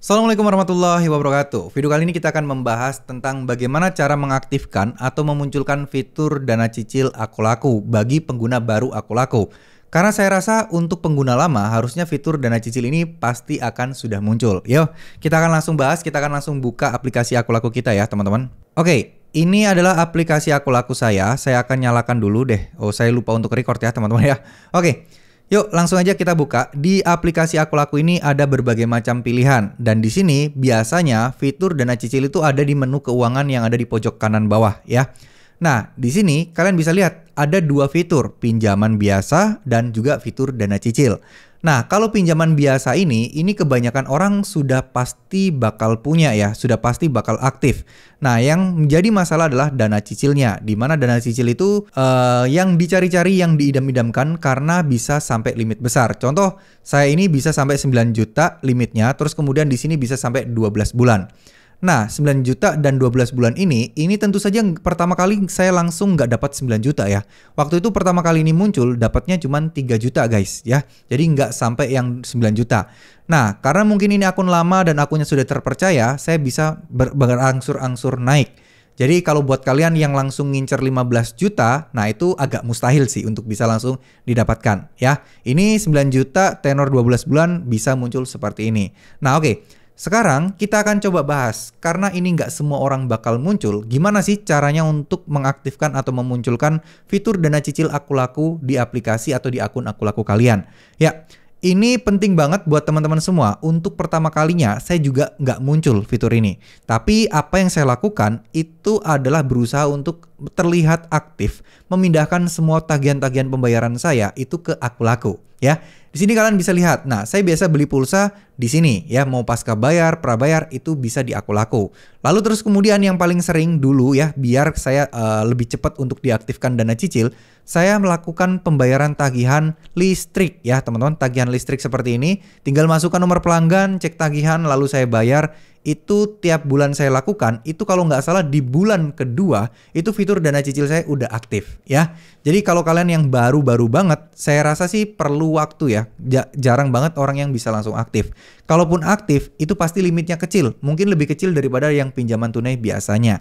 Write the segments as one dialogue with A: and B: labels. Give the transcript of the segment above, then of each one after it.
A: Assalamualaikum warahmatullahi wabarakatuh. Video kali ini kita akan membahas tentang bagaimana cara mengaktifkan atau memunculkan fitur dana cicil Akulaku bagi pengguna baru Akulaku. Karena saya rasa untuk pengguna lama harusnya fitur dana cicil ini pasti akan sudah muncul. Yo, kita akan langsung bahas, kita akan langsung buka aplikasi Akulaku kita ya teman-teman. Oke, ini adalah aplikasi Akulaku saya. Saya akan nyalakan dulu deh. Oh, saya lupa untuk record ya teman-teman ya. Oke, Yuk, langsung aja kita buka. Di aplikasi Aku Laku ini ada berbagai macam pilihan dan di sini biasanya fitur dana cicil itu ada di menu keuangan yang ada di pojok kanan bawah ya. Nah, di sini kalian bisa lihat ada dua fitur, pinjaman biasa dan juga fitur dana cicil. Nah, kalau pinjaman biasa ini, ini kebanyakan orang sudah pasti bakal punya ya, sudah pasti bakal aktif. Nah, yang menjadi masalah adalah dana cicilnya, di mana dana cicil itu uh, yang dicari-cari, yang diidam-idamkan karena bisa sampai limit besar. Contoh, saya ini bisa sampai 9 juta limitnya, terus kemudian di sini bisa sampai 12 bulan. Nah, 9 juta dan 12 bulan ini, ini tentu saja pertama kali saya langsung nggak dapat 9 juta ya. Waktu itu pertama kali ini muncul, dapatnya cuma 3 juta guys ya. Jadi nggak sampai yang 9 juta. Nah, karena mungkin ini akun lama dan akunnya sudah terpercaya, saya bisa ber berangsur-angsur naik. Jadi kalau buat kalian yang langsung ngincer 15 juta, nah itu agak mustahil sih untuk bisa langsung didapatkan ya. Ini 9 juta tenor 12 bulan bisa muncul seperti ini. Nah, oke. Okay. Sekarang kita akan coba bahas, karena ini nggak semua orang bakal muncul, gimana sih caranya untuk mengaktifkan atau memunculkan fitur dana cicil aku laku di aplikasi atau di akun aku laku kalian. Ya, ini penting banget buat teman-teman semua. Untuk pertama kalinya saya juga nggak muncul fitur ini. Tapi apa yang saya lakukan itu adalah berusaha untuk terlihat aktif, memindahkan semua tagihan-tagihan pembayaran saya itu ke aku laku. Ya, di sini kalian bisa lihat. Nah, saya biasa beli pulsa di sini ya, mau pasca bayar, prabayar itu bisa di aku laku. Lalu terus kemudian yang paling sering dulu ya, biar saya uh, lebih cepat untuk diaktifkan dana cicil, saya melakukan pembayaran tagihan listrik ya, teman-teman. Tagihan listrik seperti ini, tinggal masukkan nomor pelanggan, cek tagihan, lalu saya bayar itu tiap bulan saya lakukan itu kalau nggak salah di bulan kedua itu fitur dana cicil saya udah aktif ya jadi kalau kalian yang baru-baru banget saya rasa sih perlu waktu ya jarang banget orang yang bisa langsung aktif kalaupun aktif itu pasti limitnya kecil mungkin lebih kecil daripada yang pinjaman tunai biasanya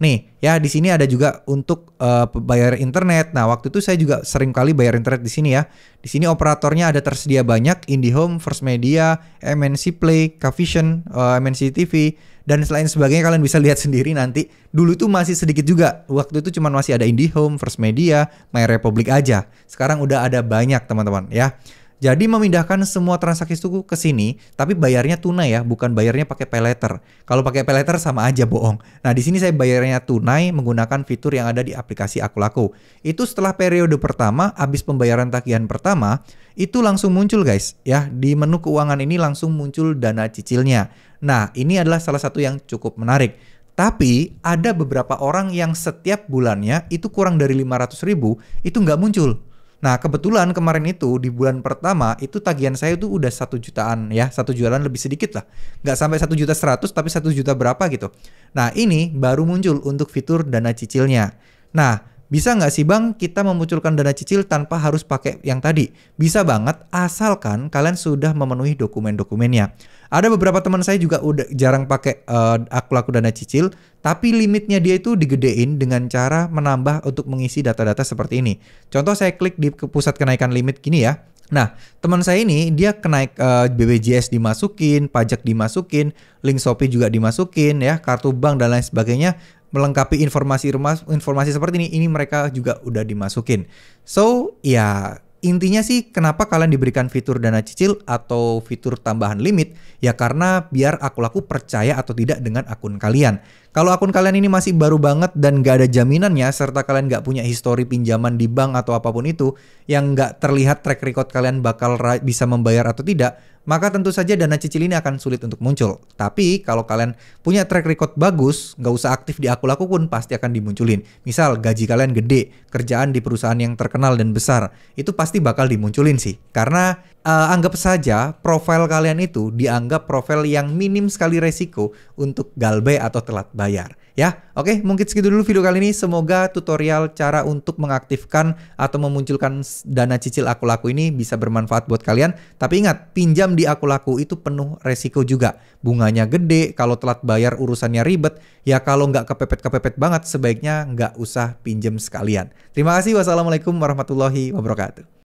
A: Nih, ya di sini ada juga untuk uh, bayar internet. Nah, waktu itu saya juga sering kali bayar internet di sini ya. Di sini operatornya ada tersedia banyak IndiHome, First Media, MNC Play, Kavision, uh, eh, MNC TV dan selain sebagainya kalian bisa lihat sendiri nanti. Dulu itu masih sedikit juga. Waktu itu cuma masih ada IndiHome, First Media, My Republic aja. Sekarang udah ada banyak, teman-teman, ya. Jadi memindahkan semua transaksi suku ke sini, tapi bayarnya tunai ya, bukan bayarnya pakai pay letter. Kalau pakai pay letter sama aja bohong. Nah, di sini saya bayarnya tunai menggunakan fitur yang ada di aplikasi Akulaku. Itu setelah periode pertama, habis pembayaran tagihan pertama, itu langsung muncul guys ya, di menu keuangan ini langsung muncul dana cicilnya. Nah, ini adalah salah satu yang cukup menarik. Tapi ada beberapa orang yang setiap bulannya itu kurang dari 500 ribu itu nggak muncul. Nah kebetulan kemarin itu di bulan pertama itu tagihan saya itu udah satu jutaan ya satu jualan lebih sedikit lah nggak sampai satu juta seratus tapi satu juta berapa gitu. Nah ini baru muncul untuk fitur dana cicilnya. Nah bisa nggak sih bang kita memunculkan dana cicil tanpa harus pakai yang tadi? Bisa banget asalkan kalian sudah memenuhi dokumen-dokumennya. Ada beberapa teman saya juga udah jarang pakai uh, eh, aku laku dana cicil, tapi limitnya dia itu digedein dengan cara menambah untuk mengisi data-data seperti ini. Contoh saya klik di pusat kenaikan limit gini ya. Nah, teman saya ini dia kenaik uh, eh, BPJS dimasukin, pajak dimasukin, link Shopee juga dimasukin ya, kartu bank dan lain sebagainya melengkapi informasi rumah informasi seperti ini ini mereka juga udah dimasukin. So, ya intinya sih kenapa kalian diberikan fitur dana cicil atau fitur tambahan limit ya karena biar aku laku percaya atau tidak dengan akun kalian. Kalau akun kalian ini masih baru banget dan gak ada jaminannya, serta kalian gak punya histori pinjaman di bank atau apapun itu, yang gak terlihat track record kalian bakal bisa membayar atau tidak, maka tentu saja dana cicil ini akan sulit untuk muncul. Tapi kalau kalian punya track record bagus, nggak usah aktif di akun laku pun pasti akan dimunculin. Misal gaji kalian gede, kerjaan di perusahaan yang terkenal dan besar, itu pasti bakal dimunculin sih. Karena uh, anggap saja profil kalian itu dianggap profil yang minim sekali resiko untuk galbe atau telat bayar. Ya, oke, mungkin segitu dulu video kali ini. Semoga tutorial cara untuk mengaktifkan atau memunculkan dana cicil aku laku ini bisa bermanfaat buat kalian. Tapi ingat, pinjam di aku laku itu penuh resiko juga. Bunganya gede, kalau telat bayar urusannya ribet. Ya kalau nggak kepepet-kepepet banget, sebaiknya nggak usah pinjam sekalian. Terima kasih. Wassalamualaikum warahmatullahi wabarakatuh.